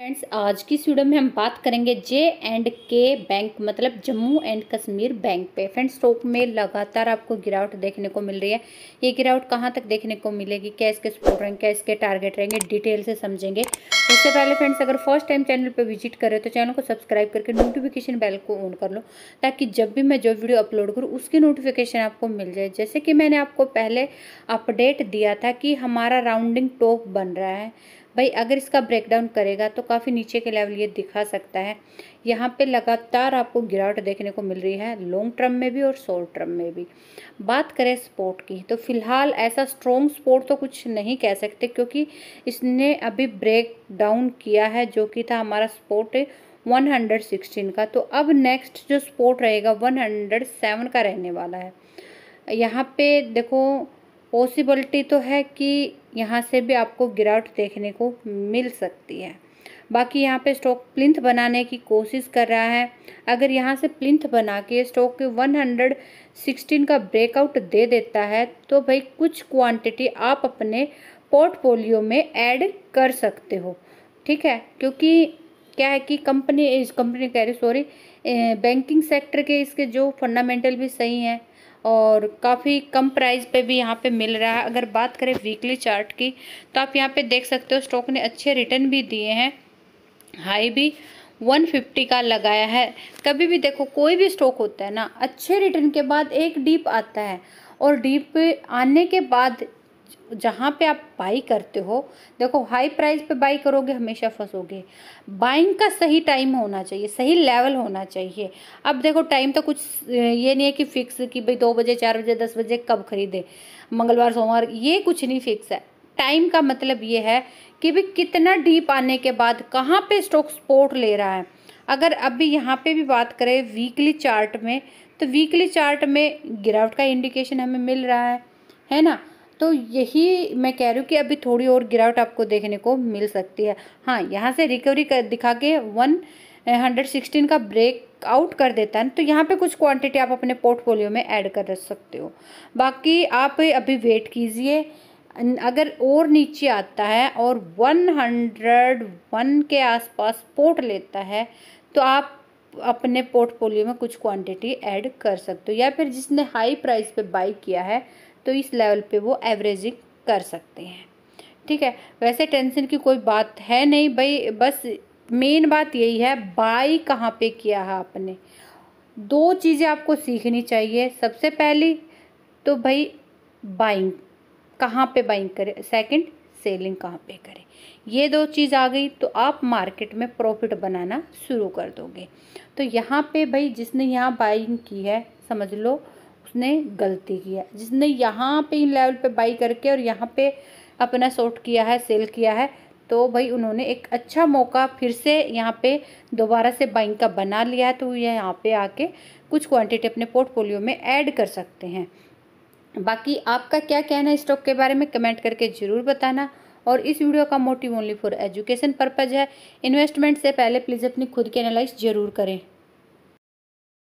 friends आज की video में हम बात करेंगे जे एंड के बैंक मतलब जम्मू एंड कश्मीर बैंक पे फ्रेंड्स स्टॉक में लगातार आपको गिरावट देखने को मिल रही है ये गिरावट कहाँ तक देखने को मिलेगी क्या इसके सपोर्ट रहेंगे क्या इसके टारगेट रहेंगे डिटेल से समझेंगे उससे पहले फ्रेंड्स अगर फर्स्ट टाइम चैनल पर विजिट करें तो चैनल को सब्सक्राइब करके नोटिफिकेशन बैल को ऑन कर लो ताकि जब भी मैं जो वीडियो अपलोड करूँ उसकी नोटिफिकेशन आपको मिल जाए जैसे कि मैंने आपको पहले अपडेट दिया था कि हमारा राउंडिंग टॉप बन रहा है भाई अगर इसका ब्रेकडाउन करेगा तो काफ़ी नीचे के लेवल ये दिखा सकता है यहाँ पे लगातार आपको गिरावट देखने को मिल रही है लॉन्ग टर्म में भी और शॉर्ट टर्म में भी बात करें स्पोर्ट की तो फिलहाल ऐसा स्ट्रॉन्ग स्पोर्ट तो कुछ नहीं कह सकते क्योंकि इसने अभी ब्रेक डाउन किया है जो कि था हमारा स्पोर्ट 116 का तो अब नेक्स्ट जो स्पोर्ट रहेगा 107 का रहने वाला है यहाँ पे देखो पॉसिबिलिटी तो है कि यहाँ से भी आपको गिरावट देखने को मिल सकती है बाकी यहाँ पे स्टॉक प्लिंथ बनाने की कोशिश कर रहा है अगर यहाँ से प्लिंथ बना के स्टॉक के 116 का ब्रेकआउट दे देता है तो भाई कुछ क्वांटिटी आप अपने पोर्टफोलियो में ऐड कर सकते हो ठीक है क्योंकि क्या है कि कंपनी इस कंपनी कह रही सॉरी बैंकिंग सेक्टर के इसके जो फंडामेंटल भी सही हैं और काफ़ी कम प्राइस पे भी यहाँ पे मिल रहा है अगर बात करें वीकली चार्ट की तो आप यहाँ पे देख सकते हो स्टॉक ने अच्छे रिटर्न भी दिए हैं हाई भी 150 का लगाया है कभी भी देखो कोई भी स्टॉक होता है ना अच्छे रिटर्न के बाद एक डीप आता है और डीप आने के बाद जहाँ पे आप बाई करते हो देखो हाई प्राइस पे बाई करोगे हमेशा फंसोगे बाइंग का सही टाइम होना चाहिए सही लेवल होना चाहिए अब देखो टाइम तो कुछ ये नहीं है कि फ़िक्स कि भाई दो बजे चार बजे दस बजे कब खरीदे मंगलवार सोमवार ये कुछ नहीं फिक्स है टाइम का मतलब ये है कि भी कितना डीप आने के बाद कहाँ पे स्टॉक स्पोर्ट ले रहा है अगर अभी यहाँ पे भी बात करें वीकली चार्ट में तो वीकली चार्ट में गिरावट का इंडिकेशन हमें मिल रहा है है ना तो यही मैं कह रही हूँ कि अभी थोड़ी और गिरावट आपको देखने को मिल सकती है हाँ यहाँ से रिकवरी कर दिखा के वन हंड्रेड सिक्सटीन का ब्रेक आउट कर देता है तो यहाँ पे कुछ क्वांटिटी आप अपने पोर्टफोलियो में ऐड कर सकते हो बाकी आप अभी वेट कीजिए अगर और नीचे आता है और वन हंड्रेड वन के आसपास पोर्ट लेता है तो आप अपने पोर्टफोलियो में कुछ क्वांटिटी ऐड कर सकते हो या फिर जिसने हाई प्राइस पे बाई किया है तो इस लेवल पे वो एवरेजिंग कर सकते हैं ठीक है वैसे टेंशन की कोई बात है नहीं भाई बस मेन बात यही है बाई कहाँ पे किया है आपने दो चीज़ें आपको सीखनी चाहिए सबसे पहली तो भाई बाइंग कहाँ पे बाइंग करें सेकंड सेलिंग कहाँ पे करें ये दो चीज़ आ गई तो आप मार्केट में प्रॉफिट बनाना शुरू कर दोगे तो यहाँ पे भाई जिसने यहाँ बाइंग की है समझ लो उसने गलती किया जिसने यहाँ पे इन लेवल पे बाई करके और यहाँ पे अपना शॉर्ट किया है सेल किया है तो भाई उन्होंने एक अच्छा मौका फिर से यहाँ पे दोबारा से बाइंग का बना लिया है तो ये यहाँ पे आके कुछ क्वांटिटी अपने पोर्टफोलियो में ऐड कर सकते हैं बाकी आपका क्या कहना है स्टॉक के बारे में कमेंट करके ज़रूर बताना और इस वीडियो का motive only for education purpose है इन्वेस्टमेंट से पहले प्लीज़ अपनी खुद की एनालाइज जरूर करें